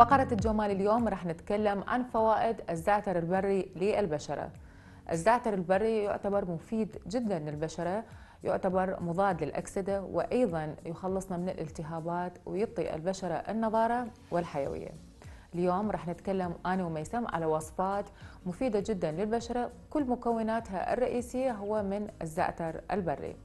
فقرة الجمال اليوم رح نتكلم عن فوائد الزعتر البري للبشرة الزعتر البري يعتبر مفيد جدا للبشرة يعتبر مضاد للأكسدة وأيضا يخلصنا من الالتهابات ويعطي البشرة النضارة والحيوية اليوم رح نتكلم أنا وميسم على وصفات مفيدة جدا للبشرة كل مكوناتها الرئيسية هو من الزعتر البري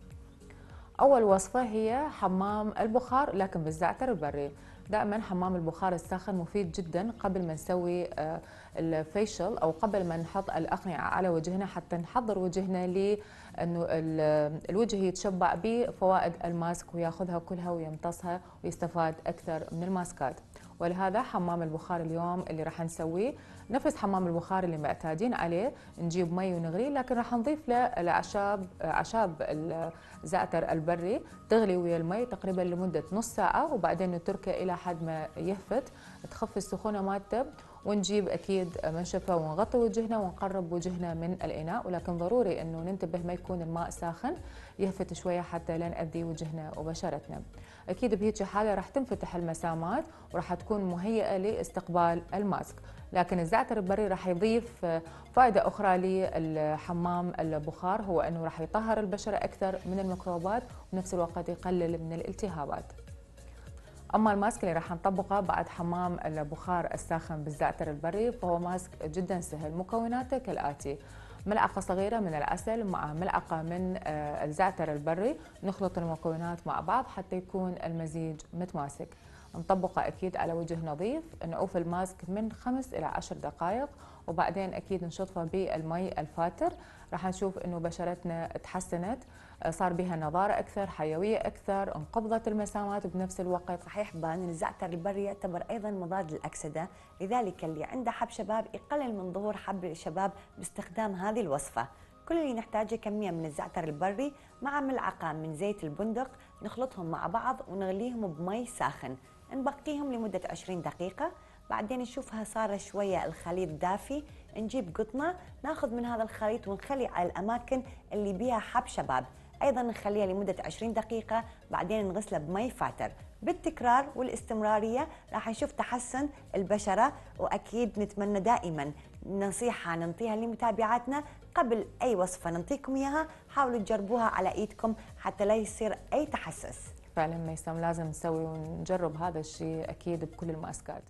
أول وصفة هي حمام البخار لكن بالزعتر البري دائما حمام البخار الساخن مفيد جدا قبل ما نسوي آه، الفيشل او قبل ما نحط الاقنعه على وجهنا حتى نحضر وجهنا لانه آه، الوجه يتشبع بفوائد الماسك وياخذها كلها ويمتصها ويستفاد اكثر من الماسكات ولهذا حمام البخار اليوم اللي راح نسويه نفس حمام البخار اللي معتادين عليه نجيب مي ونغليه لكن راح نضيف له الاعشاب اعشاب الزعتر آه، البري تغلي ويا المي تقريبا لمده نص ساعه وبعدين نتركه الى لحد ما يهفت تخف السخونه مالته ونجيب اكيد منشفه ونغطي وجهنا ونقرب وجهنا من الاناء ولكن ضروري انه ننتبه ما يكون الماء ساخن يهفت شويه حتى لا ناذي وجهنا وبشرتنا اكيد بهيك حاله راح تنفتح المسامات وراح تكون مهيئه لاستقبال الماسك لكن الزعتر البري راح يضيف فائده اخرى للحمام البخار هو انه راح يطهر البشره اكثر من الميكروبات وبنفس الوقت يقلل من الالتهابات اما الماسك اللي راح نطبقه بعد حمام البخار الساخن بالزعتر البري فهو ماسك جدا سهل مكوناته كالاتي ملعقة صغيرة من العسل مع ملعقة من آه، الزعتر البري نخلط المكونات مع بعض حتى يكون المزيج متماسك نطبقه أكيد على وجه نظيف نعوف الماسك من خمس إلى عشر دقائق وبعدين أكيد نشطفه بالمي الفاتر راح نشوف أنه بشرتنا تحسنت صار بها نضارة أكثر حيوية أكثر انقبضت المسامات بنفس الوقت صحيح بان الزعتر البري يعتبر أيضا مضاد للأكسدة لذلك اللي عنده حب شباب يقلل من ظهور حب الشباب باستخدام هذه الوصفة كل اللي نحتاجه كمية من الزعتر البري مع ملعقة من زيت البندق نخلطهم مع بعض ونغليهم بمي ساخن نبقيهم لمدة 20 دقيقة بعدين نشوفها صار شوية الخليط دافي نجيب قطنة ناخذ من هذا الخليط ونخلي على الأماكن اللي بيها حب شباب أيضا نخليها لمدة 20 دقيقة بعدين نغسلها بمي فاتر بالتكرار والاستمرارية راح نشوف تحسن البشرة وأكيد نتمنى دائما نصيحة ننطيها لمتابعاتنا قبل أي وصفة ننطيكم إياها حاولوا تجربوها على إيدكم حتى لا يصير أي تحسس فعلا ميسم لازم نسوي ونجرب هذا الشيء اكيد بكل المعسكرات